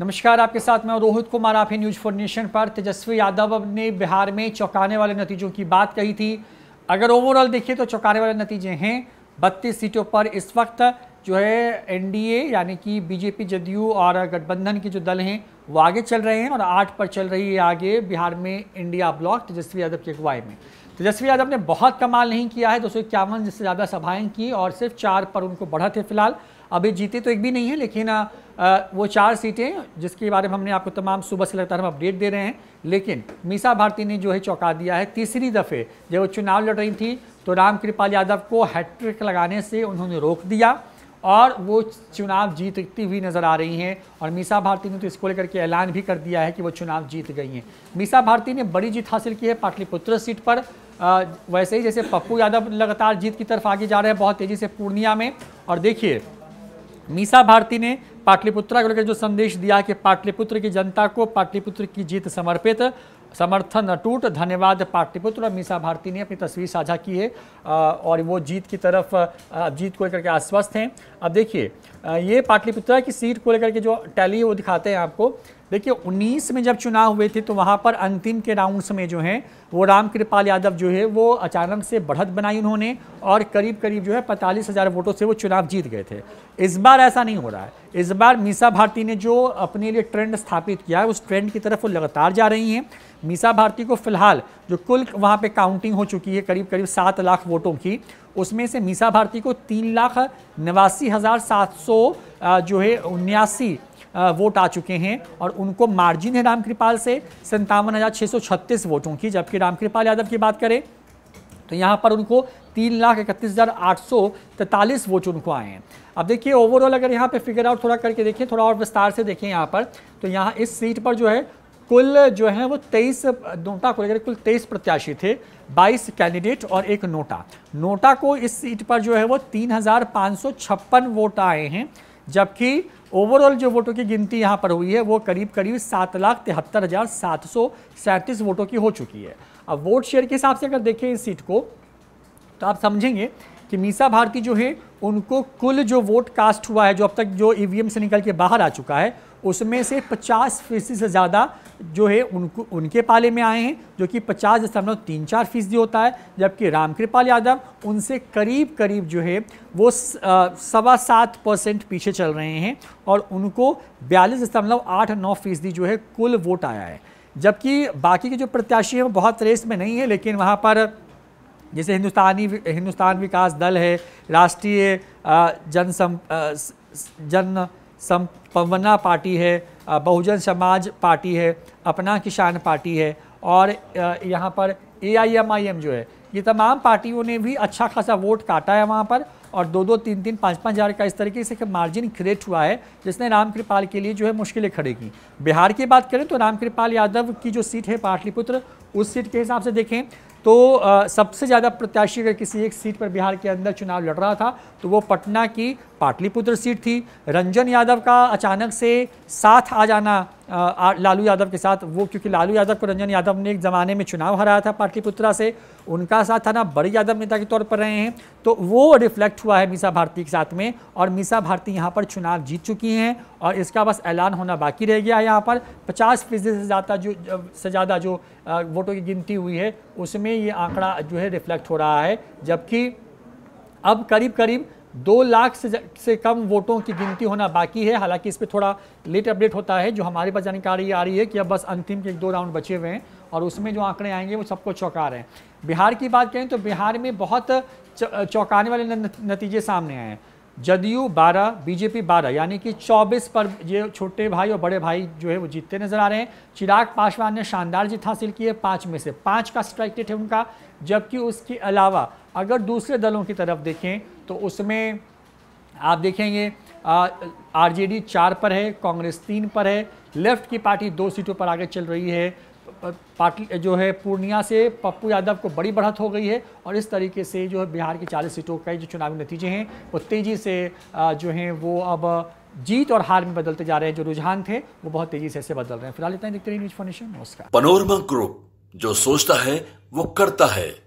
नमस्कार आपके साथ मैं रोहित कुमार आप ही न्यूज फोर नेशन पर तेजस्वी यादव ने बिहार में चौंकाने वाले नतीजों की बात कही थी अगर ओवरऑल देखिए तो चौंकाने वाले नतीजे हैं बत्तीस सीटों पर इस वक्त जो है एनडीए यानी कि बीजेपी जदयू और गठबंधन के जो दल हैं वो आगे चल रहे हैं और आठ पर चल रही है आगे बिहार में इंडिया ब्लॉक तेजस्वी यादव की अगुवाई में तेजस्वी यादव ने बहुत कमाल नहीं किया है दो सौ इक्यावन जिससे ज़्यादा सभाएं की और सिर्फ चार पर उनको बढ़ा थे फिलहाल अभी जीते तो एक भी नहीं है लेकिन आ, वो चार सीटें जिसके बारे में हमने आपको तमाम सुबह से लगातार हम अपडेट दे रहे हैं लेकिन मीसा भारती ने जो है चौंका दिया है तीसरी दफ़े जब वो चुनाव लड़ रही थी तो राम कृपाल यादव को हैट्रिक लगाने से उन्होंने रोक दिया और वो चुनाव जीतती हुई नज़र आ रही हैं और मीसा भारती ने तो इसको लेकर के ऐलान भी कर दिया है कि वो चुनाव जीत गई हैं मीसा भारती ने बड़ी जीत हासिल की है पाटलिपुत्र सीट पर वैसे ही जैसे पप्पू यादव लगातार जीत की तरफ आगे जा रहे हैं बहुत तेज़ी से पूर्णिया में और देखिए मीसा भारती ने पाटलिपुत्रा को लेकर जो संदेश दिया कि पाटलिपुत्र की जनता को पाटलिपुत्र की जीत समर्पित समर्थन अटूट धन्यवाद पाटलिपुत्र और मीसा भारती ने अपनी तस्वीर साझा की है और वो जीत की तरफ जीत को लेकर के आश्वस्त हैं अब देखिए ये पाटलिपुत्रा की सीट को लेकर के जो टैली है वो दिखाते हैं आपको देखिए 19 में जब चुनाव हुए थे तो वहाँ पर अंतिम के राउंड्स में जो है वो राम कृपाल यादव जो है वो अचानक से बढ़त बनाई उन्होंने और करीब करीब जो है पैंतालीस हज़ार वोटों से वो चुनाव जीत गए थे इस बार ऐसा नहीं हो रहा है इस बार मीसा भारती ने जो अपने लिए ट्रेंड स्थापित किया है उस ट्रेंड की तरफ वो लगातार जा रही हैं मीसा भारती को फिलहाल जो कुल वहाँ पर काउंटिंग हो चुकी है करीब करीब सात लाख वोटों की उसमें से मीसा भारती को तीन लाख नवासी हज़ार सात सौ जो है उन्यासी वोट आ चुके हैं और उनको मार्जिन है रामकृपाल से संतावन वोटों की जबकि रामकृपाल यादव की बात करें तो यहाँ पर उनको तीन लाख इकतीस हज़ार आठ सौ तैंतालीस वोट उनको आए हैं अब देखिए ओवरऑल अगर यहाँ पे फिगर आउट थोड़ा करके देखें थोड़ा और विस्तार से देखें यहाँ पर तो यहाँ इस सीट पर जो है कुल जो है वो तेईस नोटा को लेकर कुल तेईस प्रत्याशी थे बाईस कैंडिडेट और एक नोटा नोटा को इस सीट पर जो है वो तीन हज़ार पाँच सौ छप्पन वोट आए हैं जबकि ओवरऑल जो वोटों की गिनती यहाँ पर हुई है वो करीब करीब सात लाख तिहत्तर हज़ार सात सौ सैंतीस वोटों की हो चुकी है अब वोट शेयर के हिसाब से अगर देखें इस सीट को तो आप समझेंगे कि मीसा भारती जो है उनको कुल जो वोट कास्ट हुआ है जो अब तक जो ई e से निकल के बाहर आ चुका है उसमें से 50 फीसदी से ज़्यादा जो है उनको उनके पाले में आए हैं जो कि पचास दशमलव तीन चार फीसदी होता है जबकि रामकृपाल यादव उनसे करीब करीब जो है वो सवा सात परसेंट पीछे चल रहे हैं और उनको बयालीस दशमलव आठ नौ फीसदी जो है कुल वोट आया है जबकि बाकी के जो प्रत्याशी हैं वो बहुत रेस में नहीं है लेकिन वहाँ पर जैसे हिंदुस्तानी हिंदुस्तान विकास दल है राष्ट्रीय जनसम जन संपवना पार्टी है बहुजन समाज पार्टी है अपना किसान पार्टी है और यहाँ पर एआईएमआईएम जो है ये तमाम पार्टियों ने भी अच्छा खासा वोट काटा है वहाँ पर और दो दो तीन तीन पाँच पाँच हज़ार का इस तरीके से मार्जिन क्रिएट हुआ है जिसने राम कृपाल के लिए जो है मुश्किलें खड़े की बिहार की बात करें तो राम कृपाल यादव की जो सीट है पाटलिपुत्र उस सीट के हिसाब से देखें तो आ, सबसे ज़्यादा प्रत्याशी अगर किसी एक सीट पर बिहार के अंदर चुनाव लड़ रहा था तो वो पटना की पाटलिपुत्र सीट थी रंजन यादव का अचानक से साथ आ जाना आ, लालू यादव के साथ वो क्योंकि लालू यादव को रंजन यादव ने एक ज़माने में चुनाव हराया था पाटलिपुत्रा से उनका साथ आना बड़े यादव नेता के तौर पर रहे हैं तो वो रिफ्लेक्ट हुआ है मीसा भारती के साथ में और मीसा भारती यहाँ पर चुनाव जीत चुकी हैं और इसका बस ऐलान होना बाकी रह गया है यहाँ पर पचास से ज़्यादा जो से ज़्यादा जो वोट वोटों की गिनती हुई है उसमें ये आंकड़ा जो है रिफ्लेक्ट हो रहा है जबकि अब करीब करीब दो लाख से से कम वोटों की गिनती होना बाकी है हालांकि इस पर थोड़ा लेट अपडेट होता है जो हमारे पास जानकारी आ रही है कि अब बस अंतिम के एक दो राउंड बचे हुए हैं और उसमें जो आंकड़े आएंगे वो सबको चौंका रहे हैं बिहार की बात करें तो बिहार में बहुत चौंकाने वाले नतीजे सामने आए हैं जदयू 12 बीजेपी 12 यानी कि 24 पर ये छोटे भाई और बड़े भाई जो है वो जीतते नजर आ रहे हैं चिराग पासवान ने शानदार जीत हासिल की है पाँच में से पाँच का स्ट्राइक रेट है उनका जबकि उसके अलावा अगर दूसरे दलों की तरफ देखें तो उसमें आप देखेंगे आरजेडी चार पर है कांग्रेस तीन पर है लेफ्ट की पार्टी दो सीटों पर आगे चल रही है पार्टी जो है पूर्णिया से पप्पू यादव को बड़ी बढ़त हो गई है और इस तरीके से जो है बिहार की चालीस सीटों के जो चुनावी नतीजे हैं वो तेज़ी से जो हैं वो अब जीत और हार में बदलते जा रहे हैं जो रुझान थे वो बहुत तेजी से ऐसे बदल रहे हैं फिलहाल इतना देखते रहिए न्यूज फॉर्मेशन नमस्कार पनोरमा ग्रुप जो सोचता है वो करता है